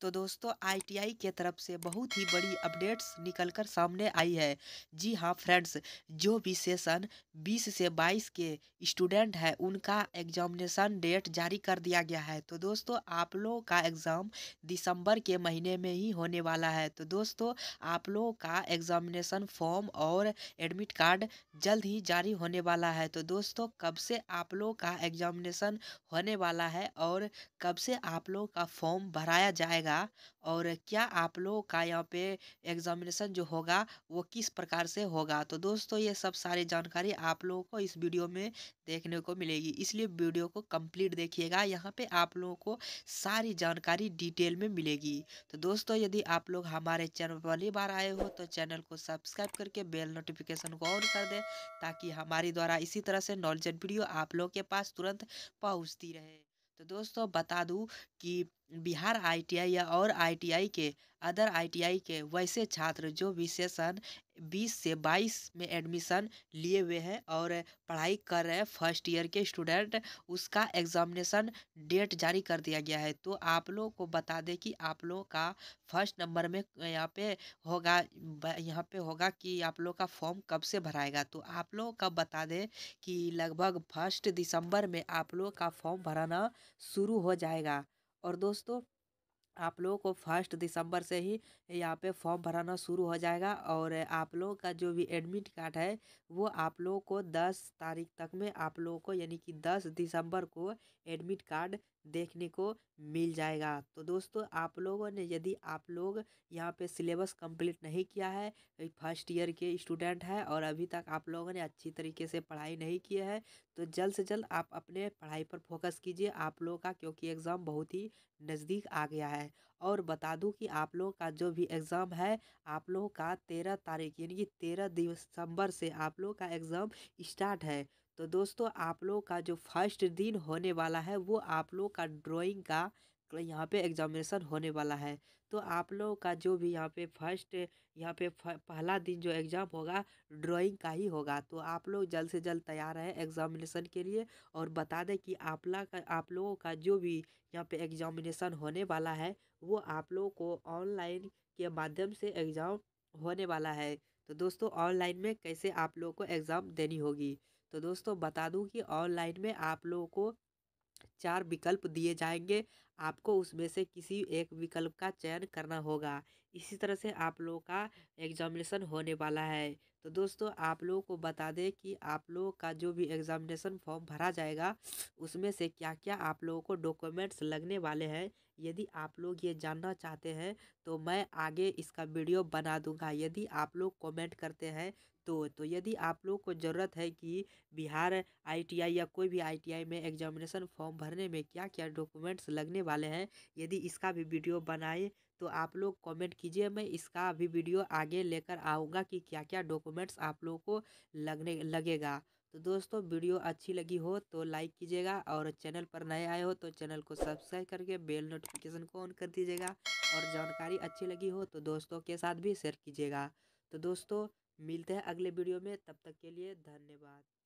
तो दोस्तों आईटीआई के तरफ से बहुत ही बड़ी अपडेट्स निकलकर सामने आई है जी हाँ फ्रेंड्स जो भी सेशन 20 से 22 के स्टूडेंट हैं उनका एग्जामिनेशन डेट जारी कर दिया गया है तो दोस्तों आप लोगों का एग्ज़ाम दिसंबर के महीने में ही होने वाला है तो दोस्तों आप लोगों का एग्जामिनेशन फॉर्म और एडमिट कार्ड जल्द ही जारी होने वाला है तो दोस्तों कब से आप लोगों का एग्जामिनेशन होने वाला है और कब से आप लोगों का फॉर्म भराया जाएगा जाएगा और क्या आप लोगों का यहाँ पे एग्जामिनेशन जो होगा वो किस प्रकार से होगा तो दोस्तों ये सब सारी जानकारी आप लोगों को इस वीडियो में देखने को मिलेगी इसलिए वीडियो को कंप्लीट देखिएगा यहाँ पे आप लोगों को सारी जानकारी डिटेल में मिलेगी तो दोस्तों यदि आप लोग हमारे चैनल पहली बार आए हो तो चैनल को सब्सक्राइब करके बेल नोटिफिकेशन को ऑन कर दें ताकि हमारी द्वारा इसी तरह से नॉलेज वीडियो आप लोग के पास तुरंत पहुँचती रहे तो दोस्तों बता दूँ कि बिहार आईटीआई या और आईटीआई के अदर आईटीआई के वैसे छात्र जो विशेषण बीस से बाईस में एडमिशन लिए हुए हैं और पढ़ाई कर रहे हैं फर्स्ट ईयर के स्टूडेंट उसका एग्जामिनेशन डेट जारी कर दिया गया है तो आप लोगों को बता दें कि आप लोगों का फर्स्ट नंबर में यहाँ पे होगा यहाँ पे होगा कि आप लोगों का फॉर्म कब से भराएगा तो आप लोगों का बता दें कि लगभग फर्स्ट दिसंबर में आप लोगों का फॉर्म भराना शुरू हो जाएगा और दोस्तों आप लोगों को फर्स्ट दिसंबर से ही यहाँ पे फॉर्म भराना शुरू हो जाएगा और आप लोगों का जो भी एडमिट कार्ड है वो आप लोगों को दस तारीख तक में आप लोगों को यानी कि दस दिसंबर को एडमिट कार्ड देखने को मिल जाएगा तो दोस्तों आप लोगों ने यदि आप लोग यहाँ पे सिलेबस कंप्लीट नहीं किया है फर्स्ट ईयर के स्टूडेंट हैं और अभी तक आप लोगों ने अच्छी तरीके से पढ़ाई नहीं की है तो जल्द से जल्द आप अपने पढ़ाई पर फोकस कीजिए आप लोगों का क्योंकि एग्ज़ाम बहुत ही नज़दीक आ गया है और बता दूँ कि आप लोगों का जो भी एग्ज़ाम है आप लोगों का तेरह तारीख यानी कि तेरह दिसंबर से आप लोगों का एग्ज़ाम स्टार्ट है तो दोस्तों आप लोग का जो फर्स्ट दिन होने वाला है वो आप लोग का ड्राइंग का यहाँ पे एग्जामिनेशन होने वाला है तो आप लोगों का जो भी यहाँ पे फर्स्ट यहाँ पे पहला दिन जो एग्ज़ाम होगा ड्राइंग का ही होगा तो आप लोग जल्द से जल्द तैयार रहें एग्जामिनेशन के लिए और बता दें कि आप ला का आप लोगों का जो भी यहाँ पे एग्जामिनेशन होने वाला है वो आप लोगों को ऑनलाइन के माध्यम से एग्ज़ाम होने वाला है तो दोस्तों ऑनलाइन में कैसे आप लोग को एग्ज़ाम देनी होगी तो दोस्तों बता दूं कि ऑनलाइन में आप लोगों को चार विकल्प दिए जाएंगे आपको उसमें से किसी एक विकल्प का चयन करना होगा इसी तरह से आप लोगों का एग्जामिनेशन होने वाला है तो दोस्तों आप लोगों को बता दें कि आप लोगों का जो भी एग्जामिनेशन फॉर्म भरा जाएगा उसमें से क्या क्या आप लोगों को डॉक्यूमेंट्स लगने वाले हैं यदि आप लोग ये जानना चाहते हैं तो मैं आगे इसका वीडियो बना दूंगा यदि आप लोग कमेंट करते हैं तो तो यदि आप लोग को ज़रूरत है कि बिहार आईटीआई या कोई भी आईटीआई में एग्जामिनेशन फॉर्म भरने में क्या क्या डॉक्यूमेंट्स लगने वाले हैं यदि इसका भी वीडियो बनाए तो आप लोग कमेंट कीजिए मैं इसका भी वीडियो आगे लेकर आऊँगा कि क्या क्या डॉक्यूमेंट्स आप लोगों को लगने लगेगा तो दोस्तों वीडियो अच्छी लगी हो तो लाइक कीजिएगा और चैनल पर नए आए हो तो चैनल को सब्सक्राइब करके बेल नोटिफिकेशन को ऑन कर दीजिएगा और जानकारी अच्छी लगी हो तो दोस्तों के साथ भी शेयर कीजिएगा तो दोस्तों मिलते हैं अगले वीडियो में तब तक के लिए धन्यवाद